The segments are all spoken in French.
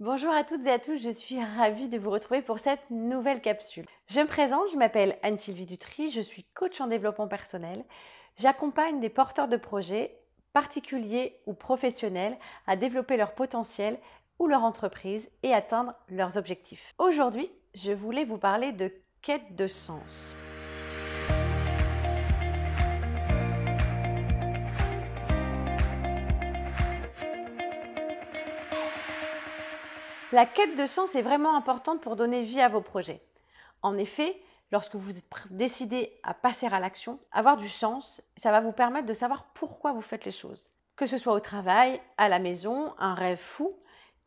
Bonjour à toutes et à tous, je suis ravie de vous retrouver pour cette nouvelle capsule. Je me présente, je m'appelle Anne-Sylvie Dutry, je suis coach en développement personnel. J'accompagne des porteurs de projets, particuliers ou professionnels, à développer leur potentiel ou leur entreprise et atteindre leurs objectifs. Aujourd'hui, je voulais vous parler de quête de sens. La quête de sens est vraiment importante pour donner vie à vos projets. En effet, lorsque vous décidez à passer à l'action, avoir du sens, ça va vous permettre de savoir pourquoi vous faites les choses. Que ce soit au travail, à la maison, un rêve fou,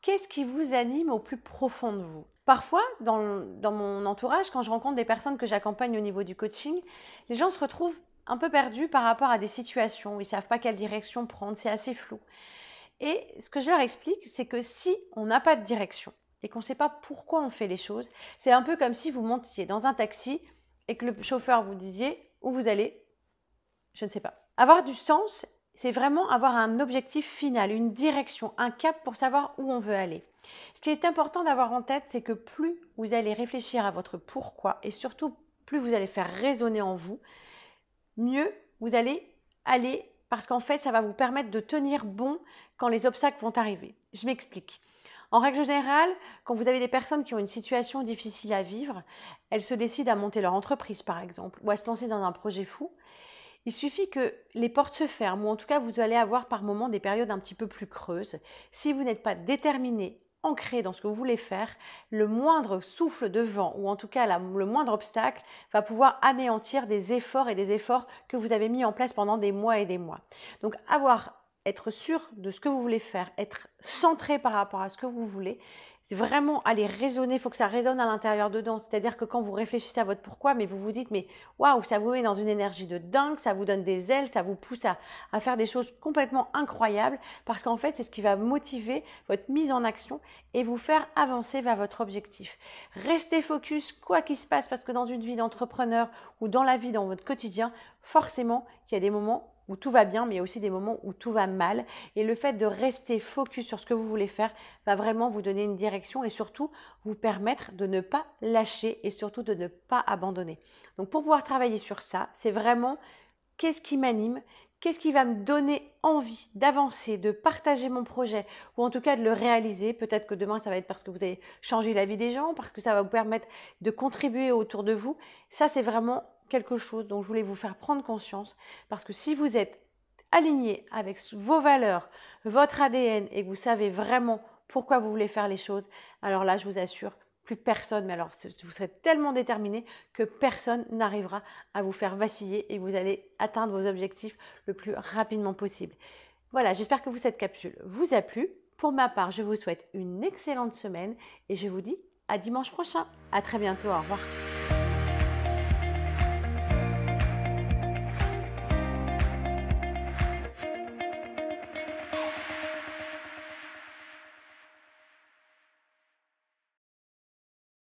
qu'est-ce qui vous anime au plus profond de vous Parfois, dans, mon entourage, quand je rencontre des personnes que j'accompagne au niveau du coaching, les gens se retrouvent un peu perdus par rapport à des situations, ils ne savent pas quelle direction prendre, c'est assez flou. Et ce que je leur explique, c'est que si on n'a pas de direction et qu'on ne sait pas pourquoi on fait les choses, c'est un peu comme si vous montiez dans un taxi et que le chauffeur vous disiez où vous allez, je ne sais pas. Avoir du sens, c'est vraiment avoir un objectif final, une direction, un cap pour savoir où on veut aller. Ce qui est important d'avoir en tête, c'est que plus vous allez réfléchir à votre pourquoi et surtout plus vous allez faire résonner en vous, mieux vous allez aller parce qu'en fait, ça va vous permettre de tenir bon quand les obstacles vont arriver. Je m'explique. En règle générale, quand vous avez des personnes qui ont une situation difficile à vivre, elles se décident à monter leur entreprise par exemple, ou à se lancer dans un projet fou, il suffit que les portes se ferment, ou en tout cas vous allez avoir par moments des périodes un petit peu plus creuses. Si vous n'êtes pas déterminé ancré dans ce que vous voulez faire, le moindre souffle de vent, ou en tout cas le moindre obstacle, va pouvoir anéantir des efforts et des efforts que vous avez mis en place pendant des mois et des mois. Donc avoir être sûr de ce que vous voulez faire, être centré par rapport à ce que vous voulez. C'est vraiment aller raisonner, il faut que ça résonne à l'intérieur dedans. C'est-à-dire que quand vous réfléchissez à votre pourquoi, mais vous vous dites, mais waouh, ça vous met dans une énergie de dingue, ça vous donne des ailes, ça vous pousse à, à faire des choses complètement incroyables, parce qu'en fait, c'est ce qui va motiver votre mise en action et vous faire avancer vers votre objectif. Restez focus, quoi qu'il se passe, parce que dans une vie d'entrepreneur ou dans la vie, dans votre quotidien, forcément, il y a des moments où tout va bien, mais il y a aussi des moments où tout va mal. Et le fait de rester focus sur ce que vous voulez faire va vraiment vous donner une direction et surtout vous permettre de ne pas lâcher et surtout de ne pas abandonner. Donc pour pouvoir travailler sur ça, c'est vraiment qu'est-ce qui m'anime, qu'est-ce qui va me donner envie d'avancer, de partager mon projet ou en tout cas de le réaliser. Peut-être que demain, ça va être parce que vous avez changé la vie des gens, parce que ça va vous permettre de contribuer autour de vous. Ça, c'est vraiment quelque chose dont je voulais vous faire prendre conscience, parce que si vous êtes aligné avec vos valeurs, votre ADN, et que vous savez vraiment pourquoi vous voulez faire les choses, alors là, je vous assure, plus personne, mais alors vous serez tellement déterminé que personne n'arrivera à vous faire vaciller et vous allez atteindre vos objectifs le plus rapidement possible. Voilà, j'espère que cette capsule vous a plu. Pour ma part, je vous souhaite une excellente semaine et je vous dis à dimanche prochain. À très bientôt, au revoir.